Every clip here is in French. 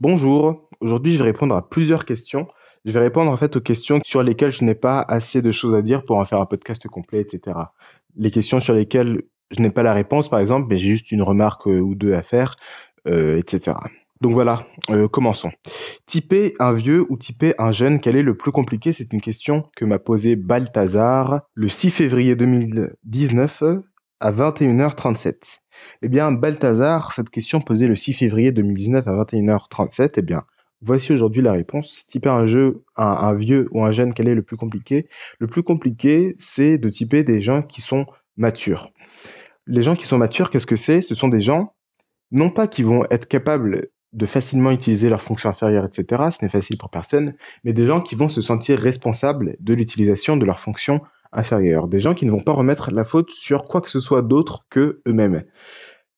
Bonjour, aujourd'hui je vais répondre à plusieurs questions. Je vais répondre en fait aux questions sur lesquelles je n'ai pas assez de choses à dire pour en faire un podcast complet, etc. Les questions sur lesquelles je n'ai pas la réponse, par exemple, mais j'ai juste une remarque euh, ou deux à faire, euh, etc. Donc voilà, euh, commençons. Typer un vieux ou typer un jeune, quel est le plus compliqué C'est une question que m'a posée Balthazar le 6 février 2019 à 21h37. Eh bien, Balthazar, cette question posée le 6 février 2019 à 21h37, eh bien, voici aujourd'hui la réponse. Typer un jeu à un, vieux ou un jeune, quel est le plus compliqué Le plus compliqué, c'est de typer des gens qui sont matures. Les gens qui sont matures, qu'est-ce que c'est Ce sont des gens, non pas qui vont être capables de facilement utiliser leurs fonctions inférieures, etc., ce n'est facile pour personne, mais des gens qui vont se sentir responsables de l'utilisation de leurs fonctions inférieurs, des gens qui ne vont pas remettre la faute sur quoi que ce soit d'autre que eux-mêmes.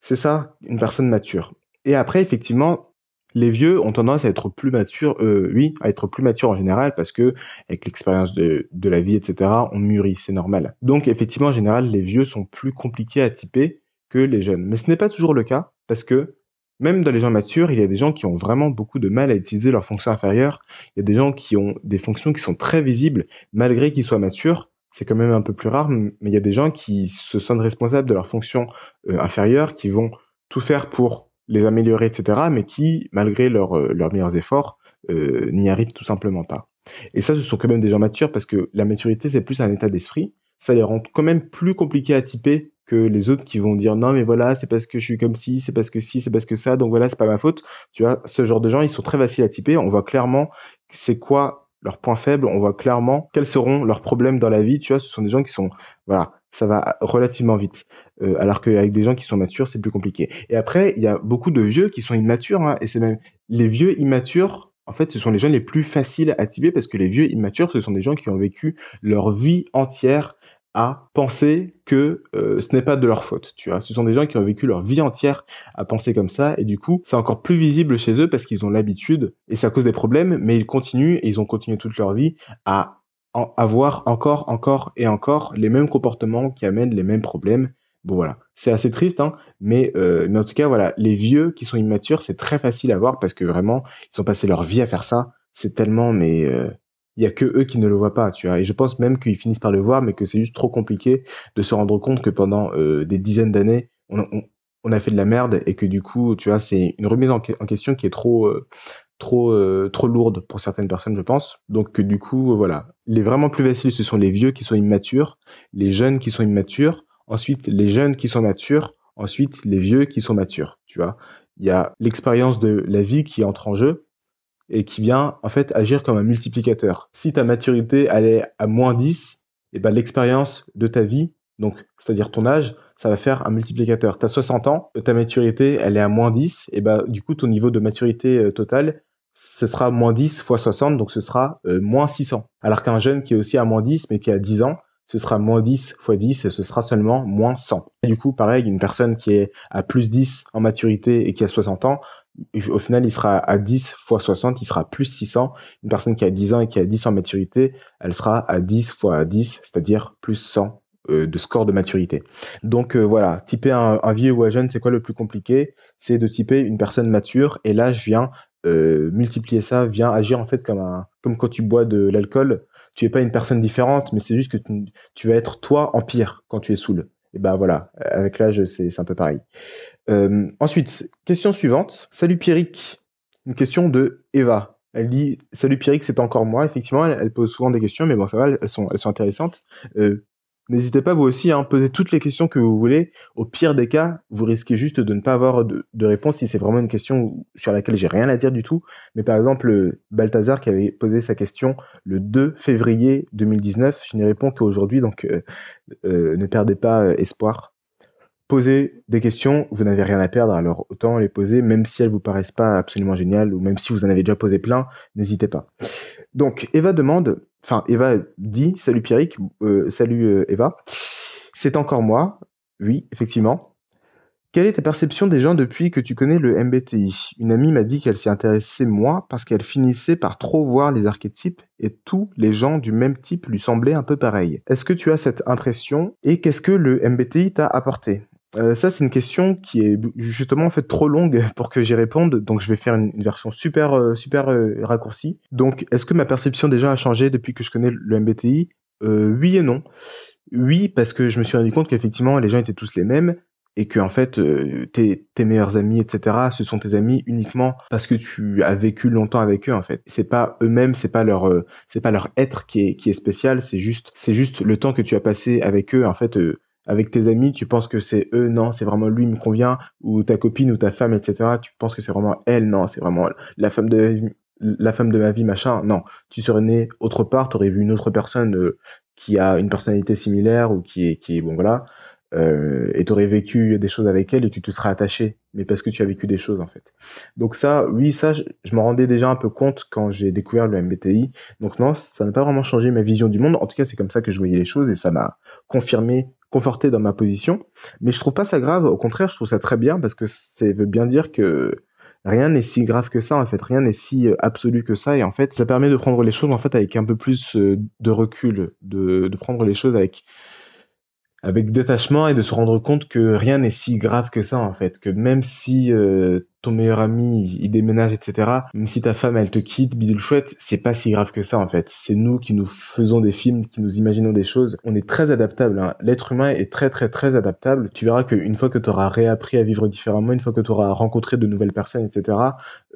C'est ça, une personne mature. Et après, effectivement, les vieux ont tendance à être plus matures, euh, oui, à être plus matures en général, parce que avec l'expérience de, de, la vie, etc., on mûrit, c'est normal. Donc effectivement, en général, les vieux sont plus compliqués à typer que les jeunes. Mais ce n'est pas toujours le cas, parce que même dans les gens matures, il y a des gens qui ont vraiment beaucoup de mal à utiliser leurs fonctions inférieures. Il y a des gens qui ont des fonctions qui sont très visibles, malgré qu'ils soient matures c'est quand même un peu plus rare, mais il y a des gens qui se sentent responsables de leurs fonctions euh, inférieures, qui vont tout faire pour les améliorer, etc., mais qui, malgré euh, leurs meilleurs efforts, euh, n'y arrivent tout simplement pas. Et ça, ce sont quand même des gens matures, parce que la maturité, c'est plus un état d'esprit. Ça les rend quand même plus compliqués à typer que les autres qui vont dire non mais voilà c'est parce que je suis comme ci c'est parce que si c'est parce que ça donc voilà c'est pas ma faute tu vois ce genre de gens ils sont très faciles à typer on voit clairement c'est quoi leurs points faibles, on voit clairement quels seront leurs problèmes dans la vie. Tu vois, ce sont des gens qui sont, voilà, ça va relativement vite. Euh, alors qu'avec des gens qui sont matures, c'est plus compliqué. Et après, il y a beaucoup de vieux qui sont immatures, hein, et c'est même les vieux immatures. En fait, ce sont les gens les plus faciles à tiber parce que les vieux immatures, ce sont des gens qui ont vécu leur vie entière à penser que euh, ce n'est pas de leur faute. Tu vois, ce sont des gens qui ont vécu leur vie entière à penser comme ça, et du coup, c'est encore plus visible chez eux parce qu'ils ont l'habitude et ça cause des problèmes, mais ils continuent et ils ont continué toute leur vie à avoir encore, encore et encore les mêmes comportements qui amènent les mêmes problèmes. Bon voilà, c'est assez triste, hein, mais, euh, mais en tout cas voilà, les vieux qui sont immatures, c'est très facile à voir parce que vraiment ils ont passé leur vie à faire ça. C'est tellement mais euh, il y a que eux qui ne le voient pas, tu vois. Et je pense même qu'ils finissent par le voir, mais que c'est juste trop compliqué de se rendre compte que pendant euh, des dizaines d'années, on, a fait de la merde et que du coup, tu vois, c'est une remise en, question qui est trop, euh, trop, euh, trop lourde pour certaines personnes, je pense. Donc que du coup, voilà, les vraiment plus faciles, ce sont les vieux qui sont immatures, les jeunes qui sont immatures, ensuite les jeunes qui sont matures, ensuite les vieux qui sont matures, tu vois. Il y a l'expérience de la vie qui entre en jeu et qui vient en fait agir comme un multiplicateur. Si ta maturité elle est à moins 10, et eh ben l'expérience de ta vie, donc c'est-à-dire ton âge, ça va faire un multiplicateur. Tu as 60 ans, ta maturité elle est à moins 10, et eh ben du coup ton niveau de maturité euh, totale, ce sera moins 10 fois 60, donc ce sera euh, moins 600. Alors qu'un jeune qui est aussi à moins 10 mais qui a 10 ans, ce sera moins 10 fois 10 et ce sera seulement moins 100. Et du coup, pareil, une personne qui est à plus 10 en maturité et qui a 60 ans, au final, il sera à 10 fois 60, il sera plus 600. Une personne qui a 10 ans et qui a 10 en maturité, elle sera à 10 fois 10, c'est-à-dire plus 100 euh, de score de maturité. Donc euh, voilà, typer un, vieux ou un jeune, c'est quoi le plus compliqué C'est de typer une personne mature et là, je viens euh, multiplier ça, viens agir en fait comme, un, comme quand tu bois de l'alcool. Tu es pas une personne différente, mais c'est juste que tu, tu vas être toi en pire quand tu es saoul. Et ben voilà, avec l'âge, c'est un peu pareil. Euh, ensuite, question suivante. Salut Pierrick. Une question de Eva. Elle dit Salut Pierrick, c'est encore moi. Effectivement, elle, pose souvent des questions, mais bon, ça va, elles sont, elles sont intéressantes. Euh, N'hésitez pas vous aussi à hein, poser toutes les questions que vous voulez. Au pire des cas, vous risquez juste de ne pas avoir de, réponse si c'est vraiment une question sur laquelle j'ai rien à dire du tout. Mais par exemple, Balthazar qui avait posé sa question le 2 février 2019, je n'y réponds qu'aujourd'hui, donc euh, euh, ne perdez pas euh, espoir. Posez des questions, vous n'avez rien à perdre, alors autant les poser, même si elles vous paraissent pas absolument géniales, ou même si vous en avez déjà posé plein, n'hésitez pas. Donc Eva demande, enfin Eva dit, salut Pierrick, euh, salut euh, Eva, c'est encore moi, oui, effectivement. Quelle est ta perception des gens depuis que tu connais le MBTI Une amie m'a dit qu'elle s'y intéressait moins parce qu'elle finissait par trop voir les archétypes et tous les gens du même type lui semblaient un peu pareils. Est-ce que tu as cette impression et qu'est-ce que le MBTI t'a apporté euh, ça, c'est une question qui est justement en fait trop longue pour que j'y réponde, donc je vais faire une, version super euh, super euh, raccourcie. Donc, est-ce que ma perception déjà a changé depuis que je connais le MBTI Oui et non. Oui, parce que je me suis rendu compte qu'effectivement, les gens étaient tous les mêmes et que en fait, tes, meilleurs amis, etc., ce sont tes amis uniquement parce que tu as vécu longtemps avec eux. En fait, c'est pas eux-mêmes, c'est pas leur c'est pas leur être qui est qui est spécial, c'est juste c'est juste le temps que tu as passé avec eux. En fait avec tes amis, tu penses que c'est eux, non, c'est vraiment lui, il me convient, ou ta copine ou ta femme, etc. Tu penses que c'est vraiment elle, non, c'est vraiment la femme de la femme de ma vie, machin. Non, tu serais né autre part, tu aurais vu une autre personne euh, qui a une personnalité similaire ou qui est, qui est bon voilà, euh, et tu aurais vécu des choses avec elle et tu te serais attaché, mais parce que tu as vécu des choses en fait. Donc ça, oui, ça, je, me rendais déjà un peu compte quand j'ai découvert le MBTI. Donc non, ça n'a pas vraiment changé ma vision du monde. En tout cas, c'est comme ça que je voyais les choses et ça m'a confirmé conforté dans ma position. Mais je trouve pas ça grave. Au contraire, je trouve ça très bien parce que ça veut bien dire que rien n'est si grave que ça. En fait, rien n'est si euh, absolu que ça. Et en fait, ça permet de prendre les choses en fait avec un peu plus euh, de recul, de, de prendre les choses avec avec détachement et de se rendre compte que rien n'est si grave que ça en fait, que même si euh, ton meilleur ami il déménage etc, même si ta femme elle te quitte, bidule chouette, c'est pas si grave que ça en fait. C'est nous qui nous faisons des films, qui nous imaginons des choses. On est très adaptable. Hein. L'être humain est très très très adaptable. Tu verras qu'une fois que tu auras réappris à vivre différemment, une fois que tu auras rencontré de nouvelles personnes etc,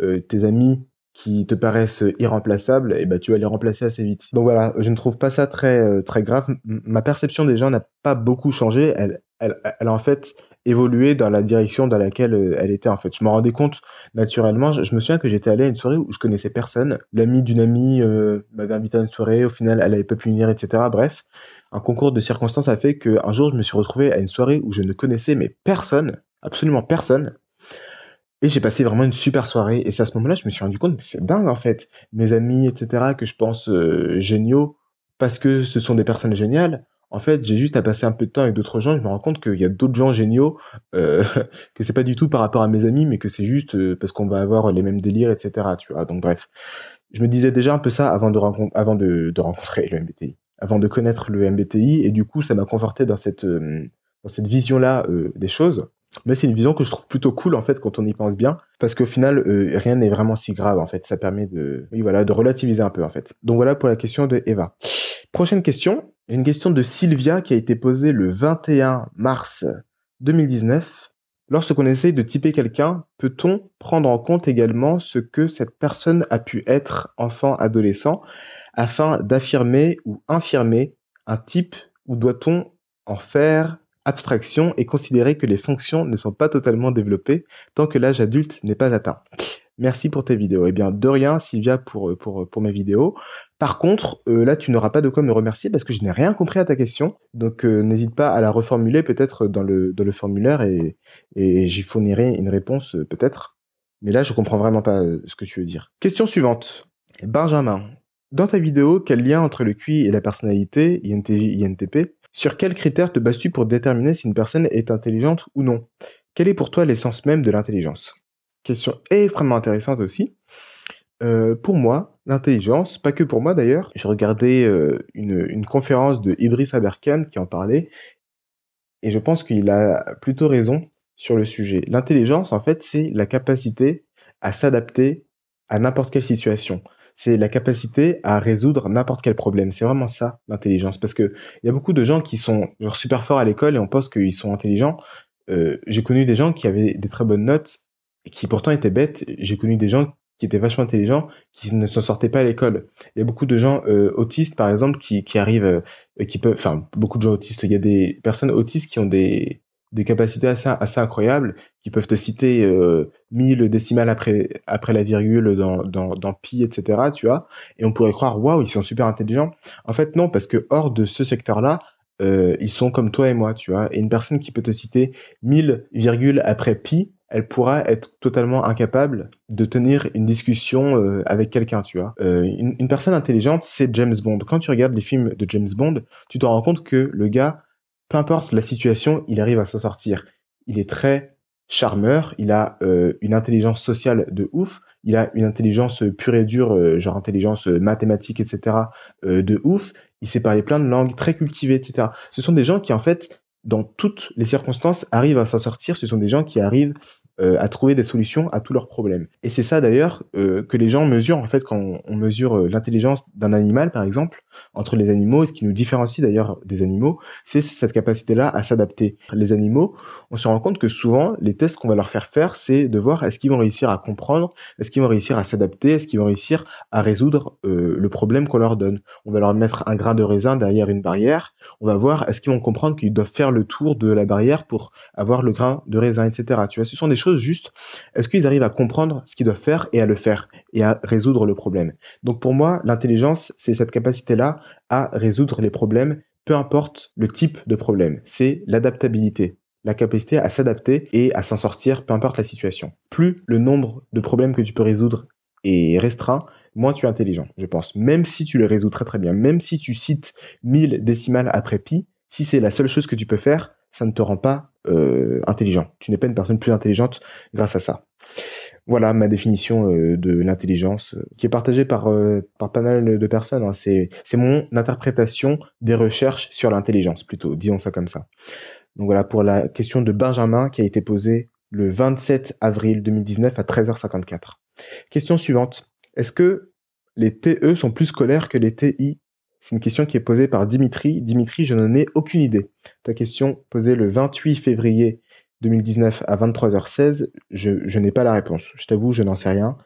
euh, tes amis qui te paraissent irremplaçables, et eh ben tu vas les remplacer assez vite. Donc voilà, je ne trouve pas ça très euh, très grave. Ma perception des gens n'a pas beaucoup changé. Elle, elle, a en fait évolué dans la direction dans laquelle euh, elle était en fait. Je m'en rendais compte naturellement. Je, me souviens que j'étais allé à une soirée où je connaissais personne. L'ami d'une amie euh, m'avait invité à une soirée. Au final, elle avait pas pu venir, etc. Bref, un concours de circonstances a fait qu'un jour, je me suis retrouvé à une soirée où je ne connaissais mais personne, absolument personne. Et j'ai passé vraiment une super soirée. Et c'est à ce moment-là, je me suis rendu compte, mais c'est dingue en fait. Mes amis, etc., que je pense euh, géniaux, parce que ce sont des personnes géniales. En fait, j'ai juste à passer un peu de temps avec d'autres gens. Je me rends compte qu'il y a d'autres gens géniaux, euh, que c'est pas du tout par rapport à mes amis, mais que c'est juste euh, parce qu'on va avoir les mêmes délires, etc. Tu vois. Donc bref, je me disais déjà un peu ça avant de, avant de, de rencontrer le MBTI, avant de connaître le MBTI, et du coup, ça m'a conforté dans cette euh, dans cette vision-là des choses. Mais c'est une vision que je trouve plutôt cool en fait quand on y pense bien, parce qu'au final euh, rien n'est vraiment si grave en fait. Ça permet de, oui, voilà, de relativiser un peu en fait. Donc voilà pour la question de Eva. Prochaine question, une question de Sylvia qui a été posée le 21 mars 2019. Lorsqu'on essaye de typer quelqu'un, peut-on prendre en compte également ce que cette personne a pu être enfant, adolescent, afin d'affirmer ou infirmer un type, ou doit-on en faire abstraction et considérer que les fonctions ne sont pas totalement développées tant que l'âge adulte n'est pas atteint. Merci pour tes vidéos. Eh bien, de rien, Sylvia, pour, euh, pour, euh, pour mes vidéos. Par contre, euh, là, tu n'auras pas de quoi me remercier parce que je n'ai rien compris à ta question. Donc, n'hésite pas à la reformuler peut-être dans le, le formulaire et, et j'y fournirai une réponse peut-être. Mais là, je comprends vraiment pas ce que tu veux dire. Question suivante. Benjamin, dans ta vidéo, quel lien entre le QI et la personnalité, INTJ, INTP, sur quels critères te bases-tu pour déterminer si une personne est intelligente ou non Quelle est pour toi l'essence même de l'intelligence Question extrêmement intéressante aussi. Euh, pour moi, l'intelligence, pas que pour moi d'ailleurs, j'ai regardé euh, une, une, conférence de Idriss Aberkan qui en parlait, et je pense qu'il a plutôt raison sur le sujet. L'intelligence, en fait, c'est la capacité à s'adapter à n'importe quelle situation c'est la capacité à résoudre n'importe quel problème. C'est vraiment ça, l'intelligence. Parce que il y a beaucoup de gens qui sont genre super forts à l'école et on pense qu'ils sont intelligents. Euh, j'ai connu des gens qui avaient des très bonnes notes et qui pourtant étaient bêtes. J'ai connu des gens qui étaient vachement intelligents, qui ne s'en sortaient pas à l'école. Il y a beaucoup de gens euh, autistes, par exemple, qui, qui arrivent, euh, qui peuvent, enfin, beaucoup de gens autistes. Il y a des personnes autistes qui ont des, des capacités assez, assez incroyables qui peuvent te citer euh, mille décimales après, après la virgule dans, dans, dans pi, etc. Tu vois, et on pourrait croire, waouh, ils sont super intelligents. En fait, non, parce que hors de ce secteur-là, euh, ils sont comme toi et moi, tu vois. Et une personne qui peut te citer mille virgules après pi, elle pourra être totalement incapable de tenir une discussion euh, avec quelqu'un, tu vois. une, personne intelligente, c'est James Bond. Quand tu regardes les films de James Bond, tu te rends compte que le gars peu importe la situation, il arrive à s'en sortir. Il est très charmeur, il a euh, une intelligence sociale de ouf, il a une intelligence pure et dure, euh, genre intelligence euh, mathématique, etc., de ouf, il sait parler plein de langues, très cultivé, etc. Ce sont des gens qui, en fait, dans toutes les circonstances, arrivent à s'en sortir, ce sont des gens qui arrivent euh, à trouver des solutions à tous leurs problèmes. Et c'est ça d'ailleurs euh, que les gens mesurent en fait quand on mesure euh, l'intelligence d'un animal par exemple entre les animaux, ce qui nous différencie d'ailleurs des animaux, c'est cette capacité-là à s'adapter. Les animaux, on se rend compte que souvent les tests qu'on va leur faire faire, c'est de voir est-ce qu'ils vont réussir à comprendre, est-ce qu'ils vont réussir à s'adapter, est-ce qu'ils vont réussir à résoudre le problème qu'on leur donne. On va leur mettre un grain de raisin derrière une barrière, on va voir est-ce qu'ils vont comprendre qu'ils doivent faire le tour de la barrière pour avoir le grain de raisin, etc. Tu vois, ce sont des choses juste, est-ce qu'ils arrivent à comprendre ce qu'ils doivent faire et à le faire et à résoudre le problème Donc pour moi, l'intelligence, c'est cette capacité-là à résoudre les problèmes, peu importe le type de problème. C'est l'adaptabilité la capacité à s'adapter et à s'en sortir, peu importe la situation. Plus le nombre de problèmes que tu peux résoudre est restreint, moins tu es intelligent, je pense. Même si tu le résous très très bien, même si tu cites mille décimales après pi, si c'est la seule chose que tu peux faire, ça ne te rend pas euh, intelligent. Tu n'es pas une personne plus intelligente grâce à ça. Voilà ma définition euh, de l'intelligence, euh, qui est partagée par, par pas mal de personnes. Hein. C'est mon interprétation des recherches sur l'intelligence, plutôt, disons ça comme ça. Donc voilà pour la question de Benjamin qui a été posée le 27 avril 2019 à 13h54. Question suivante. Est-ce que les TE sont plus scolaires que les TI c'est une question qui est posée par Dimitri. Dimitri, je n'en ai aucune idée. Ta question posée le 28 février 2019 à 23h16, je, n'ai pas la réponse. Je t'avoue, je n'en sais rien.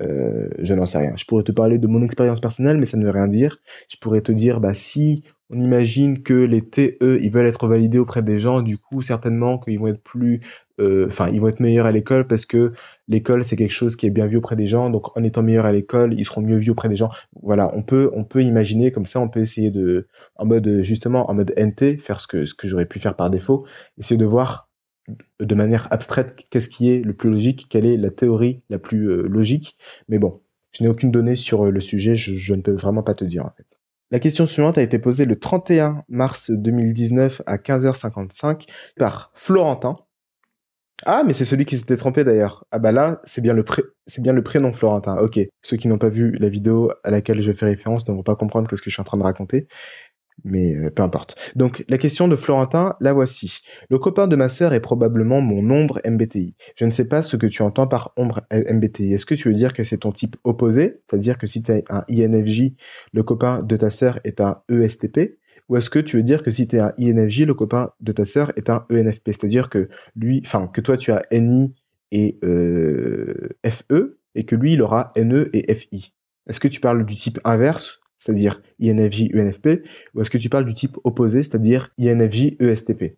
Euh, je n'en sais rien. Je pourrais te parler de mon expérience personnelle, mais ça ne veut rien dire. Je pourrais te dire, bah, si on imagine que les TE, ils veulent être validés auprès des gens, du coup, certainement qu'ils vont être plus euh, enfin, ils vont être meilleurs à l'école parce que l'école c'est quelque chose qui est bien vu auprès des gens. Donc, en étant meilleurs à l'école, ils seront mieux vus auprès des gens. Voilà, on peut, on peut imaginer comme ça, on peut essayer de, en mode justement, en mode NT, faire ce que ce que j'aurais pu faire par défaut, essayer de voir de manière abstraite qu'est-ce qui est le plus logique, quelle est la théorie la plus euh, logique. Mais bon, je n'ai aucune donnée sur euh, le sujet, je, je, ne peux vraiment pas te dire en fait. La question suivante a été posée le 31 mars 2019 à 15h55 par Florentin ah, mais c'est celui qui s'était trompé d'ailleurs. Ah bah là, c'est bien, le prénom Florentin. Ok. Ceux qui n'ont pas vu la vidéo à laquelle je fais référence ne vont pas comprendre ce que je suis en train de raconter. Mais euh, peu importe. Donc, la question de Florentin, la voici. Le copain de ma sœur est probablement mon ombre MBTI. Je ne sais pas ce que tu entends par ombre euh, MBTI. Est-ce que tu veux dire que c'est ton type opposé C'est-à-dire que si tu es un INFJ, le copain de ta sœur est un ESTP ou est-ce que tu veux dire que si tu es un INFJ, le copain de ta sœur est un ENFP C'est-à-dire que lui, enfin, que toi, tu as NI et euh, FE, et que lui, il aura NE et FI. Est-ce que tu parles du type inverse, c'est-à-dire INFJ, enfp ou est-ce que tu parles du type opposé, c'est-à-dire INFJ, ESTP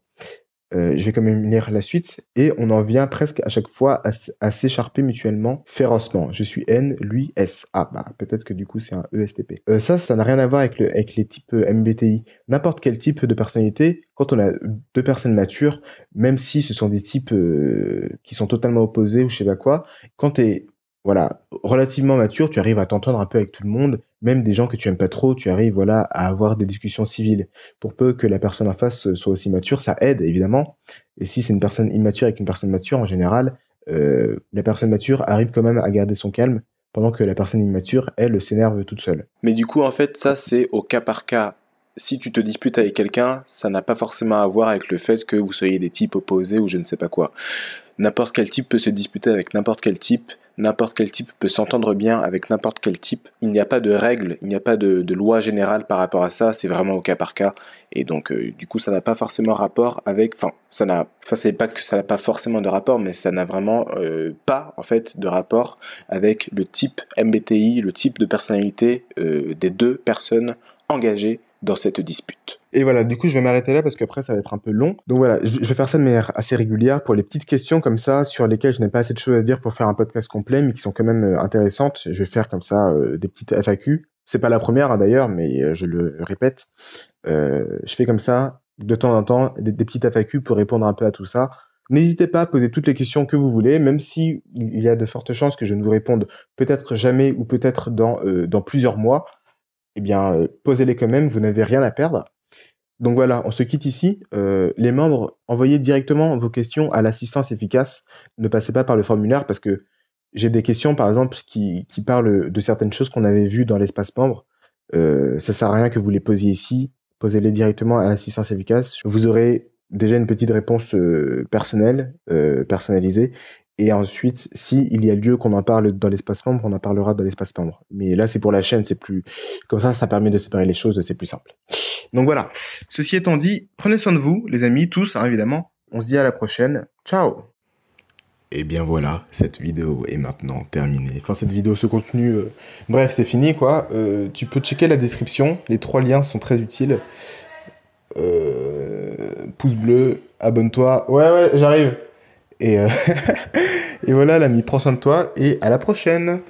euh, je vais quand même lire la suite, et on en vient presque à chaque fois à, s'écharper mutuellement férocement. Je suis N, lui S. Ah bah peut-être que du coup c'est un ESTP. Euh, ça, ça n'a rien à voir avec, les types euh, MBTI. N'importe quel type de personnalité, quand on a deux personnes matures, même si ce sont des types qui sont totalement opposés ou je sais pas quoi, quand t'es voilà, relativement mature, tu arrives à t'entendre un peu avec tout le monde même des gens que tu aimes pas trop, tu arrives voilà à avoir des discussions civiles. Pour peu que la personne en face euh, soit aussi mature, ça aide évidemment. Et si c'est une personne immature avec une personne mature, en général, euh, la personne mature arrive quand même à garder son calme, pendant que la personne immature, elle, s'énerve toute seule. Mais du coup, en fait, ça c'est au cas par cas si tu te disputes avec quelqu'un, ça n'a pas forcément à voir avec le fait que vous soyez des types opposés ou je ne sais pas quoi. N'importe quel type peut se disputer avec n'importe quel type, n'importe quel type peut s'entendre bien avec n'importe quel type. Il n'y a pas de règles, il n'y a pas de, loi générale par rapport à ça, c'est vraiment au cas par cas. Et donc, euh, du coup, ça n'a pas forcément rapport avec. Enfin, ça n'a. c'est pas que ça n'a pas forcément de rapport, mais ça n'a vraiment euh, pas, en fait, de rapport avec le type MBTI, le type de personnalité euh, des deux personnes engagé dans cette dispute. Et voilà, du coup, je vais m'arrêter là parce qu'après, ça va être un peu long. Donc voilà, je vais faire ça de manière assez régulière pour les petites questions comme ça sur lesquelles je n'ai pas assez de choses à dire pour faire un podcast complet, mais qui sont quand même euh, intéressantes. Je vais faire comme ça euh, des petites FAQ. C'est pas la première hein, d'ailleurs, mais euh, je le répète. je fais comme ça de temps en temps des, petites FAQ pour répondre un peu à tout ça. N'hésitez pas à poser toutes les questions que vous voulez, même si il y a de fortes chances que je ne vous réponde peut-être jamais ou peut-être dans, dans plusieurs mois eh bien, euh, posez-les quand même, vous n'avez rien à perdre. Donc voilà, on se quitte ici. Euh, les membres, envoyez directement vos questions à l'assistance efficace. Ne passez pas par le formulaire parce que j'ai des questions, par exemple, qui, qui parlent de certaines choses qu'on avait vues dans l'espace membre. Euh, ça sert à rien que vous les posiez ici. Posez-les directement à l'assistance efficace. Vous aurez déjà une petite réponse euh, personnelle, personnalisée, et ensuite, si il y a lieu qu'on en parle dans l'espace membre, on en parlera dans l'espace membre. Mais là, c'est pour la chaîne, c'est plus comme ça, ça permet de séparer les choses, c'est plus simple. Donc voilà. Ceci étant dit, prenez soin de vous, les amis, tous, hein, évidemment. On se dit à la prochaine. Ciao. Et bien voilà, cette vidéo est maintenant terminée. Enfin, cette vidéo, ce contenu, euh, bref, c'est fini quoi. Euh, tu peux checker la description. Les trois liens sont très utiles. Euh, pouce bleu, abonne-toi. Ouais, ouais, j'arrive. Euh, et, voilà, l'ami, prends soin de toi et à la prochaine.